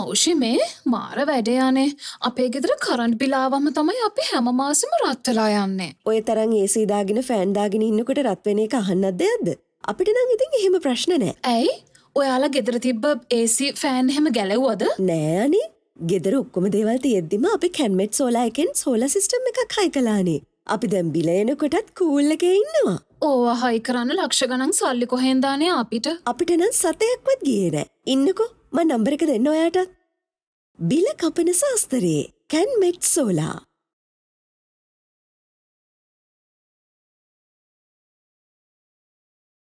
කෞෂි මේ මාර වැඩයනේ අපේ ගෙදර කරන්් බිලාවම තමයි අපි හැමමාසම රත්තලා යන්නේ. ඔය තරන් ඒ සීදාගෙන ෆෑන්දාගෙන ඉන්නකට රත්වෙන එක අහන්නත් දෙයක්ද. අපිට නම් ඉතින් එහෙම ප්‍රශ්න නෑ. ඇයි ඔයාලා ගෙදර තිබ්බ ඒසි ෆෑන් හෙම ගැලව්වද නෑනේ ගෙදර ඔක්කොම දෙවල් තියෙද්දිම අපි කැන්මෙට් සෝලා එකෙන් සෝල සිස්ටම් එකක් හයි කලානේ. අපි දැම් බිලයනකොටත් කූල්ල එක ඉන්නවා. ඕ හයි කරන්න ලක්ෂ ගනන් සල්ලි කොහෙන්දානය අපිට අපිට නම් සතයක්වත් ගියනෑ. ඉන්නකෝ මා නම්බර එක දෙන්න ඔයාටත්. බිල කපන සාස්තරයේ කැන්මෙට් සෝලා